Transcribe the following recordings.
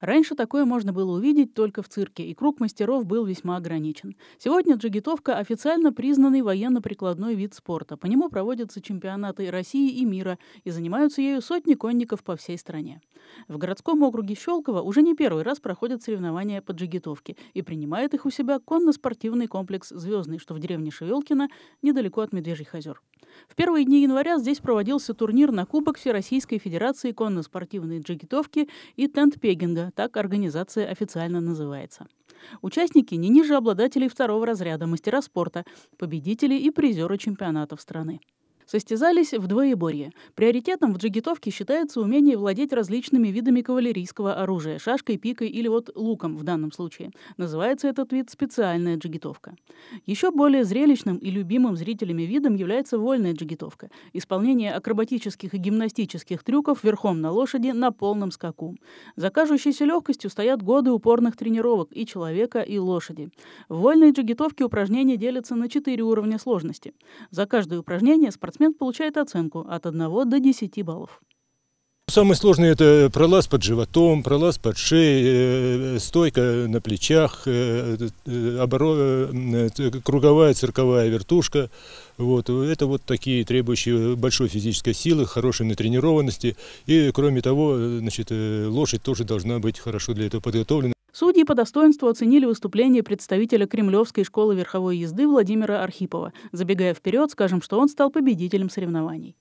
Раньше такое можно было увидеть только в цирке, и круг мастеров был весьма ограничен. Сегодня джигитовка официально признанный военно-прикладной вид спорта. По нему проводятся чемпионаты России и мира, и занимаются ею сотни конников по всей стране. В городском округе Щелково уже не первый раз проходят соревнования по джигитовке, и принимает их у себя конно-спортивный комплекс «Звездный», что в деревне Шевелкино, недалеко от Медвежьих озер. В первые дни января здесь проводился турнир на Кубок Всероссийской Федерации конно-спортивной джигитовки и тент-пегинга, так организация официально называется. Участники не ниже обладателей второго разряда, мастера спорта, победители и призеры чемпионатов страны. Состязались в двоеборье. Приоритетом в джигитовке считается умение владеть различными видами кавалерийского оружия – шашкой, пикой или вот луком в данном случае. Называется этот вид специальная джигитовка. Еще более зрелищным и любимым зрителями видом является вольная джигитовка – исполнение акробатических и гимнастических трюков верхом на лошади на полном скаку. За кажущейся легкостью стоят годы упорных тренировок и человека, и лошади. В вольной джигитовке упражнения делятся на четыре уровня сложности. За каждое упражнение спортсмен спортсмен получает оценку от 1 до 10 баллов. Самый сложный это пролаз под животом, пролаз под шеей, э, э, стойка на плечах, э, оборо... круговая цирковая вертушка. Вот. Это вот такие требующие большой физической силы, хорошей натренированности. И кроме того, значит, лошадь тоже должна быть хорошо для этого подготовлена. Судьи по достоинству оценили выступление представителя Кремлевской школы верховой езды Владимира Архипова. Забегая вперед, скажем, что он стал победителем соревнований.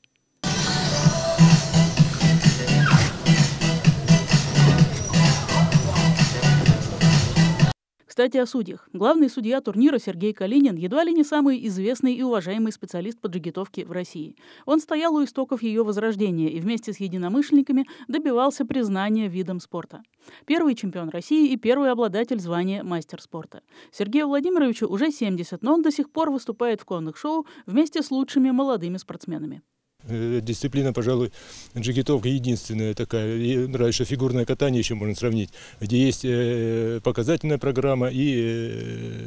Кстати, о судьях. Главный судья турнира Сергей Калинин едва ли не самый известный и уважаемый специалист по джигитовке в России. Он стоял у истоков ее возрождения и вместе с единомышленниками добивался признания видом спорта. Первый чемпион России и первый обладатель звания мастер спорта. Сергею Владимировичу уже 70, но он до сих пор выступает в конных шоу вместе с лучшими молодыми спортсменами. Э, дисциплина, пожалуй, джигитовка единственная такая. И раньше фигурное катание еще можно сравнить, где есть э, показательная программа и э,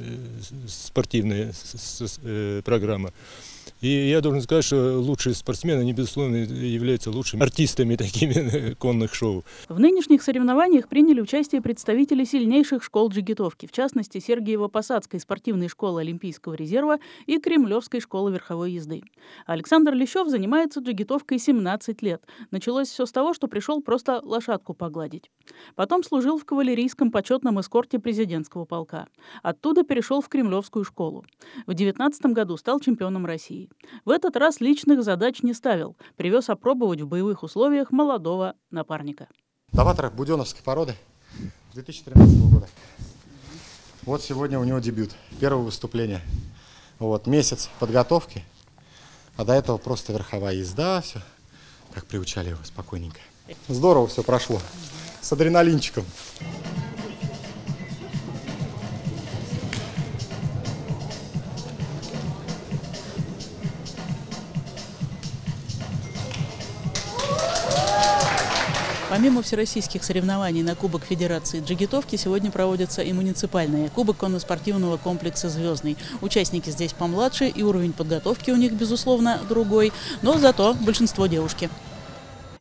спортивная программа. И я должен сказать, что лучшие спортсмены, они, безусловно, являются лучшими артистами такими конных шоу. В нынешних соревнованиях приняли участие представители сильнейших школ джигитовки, в частности, Сергиево-Посадской спортивной школы Олимпийского резерва и Кремлевской школы верховой езды. Александр Лещев занимается джигитовкой 17 лет. Началось все с того, что пришел просто лошадку погладить. Потом служил в кавалерийском почетном эскорте президентского полка. Оттуда перешел в Кремлевскую школу. В 19 году стал чемпионом России. В этот раз личных задач не ставил. Привез опробовать в боевых условиях молодого напарника. Новатор буденовской породы 2013 года. Вот сегодня у него дебют, первое выступление. Вот месяц подготовки, а до этого просто верховая езда, все. как приучали его спокойненько. Здорово все прошло, с адреналинчиком. Помимо всероссийских соревнований на Кубок Федерации джигитовки, сегодня проводятся и муниципальные. Кубок конно-спортивного комплекса «Звездный». Участники здесь помладше, и уровень подготовки у них, безусловно, другой, но зато большинство девушки.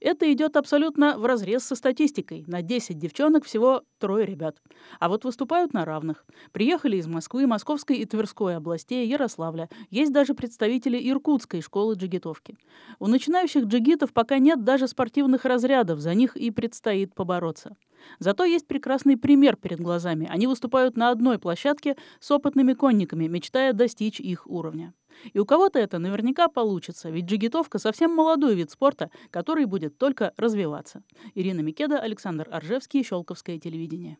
Это идет абсолютно в разрез со статистикой. На 10 девчонок всего трое ребят. А вот выступают на равных. Приехали из Москвы, Московской и Тверской областей, Ярославля. Есть даже представители Иркутской школы джигитовки. У начинающих джигитов пока нет даже спортивных разрядов, за них и предстоит побороться. Зато есть прекрасный пример перед глазами. Они выступают на одной площадке с опытными конниками, мечтая достичь их уровня. И у кого-то это наверняка получится, ведь джигитовка совсем молодой вид спорта, который будет только развиваться. Ирина Микеда, Александр Аржевский, Щелковское телевидение.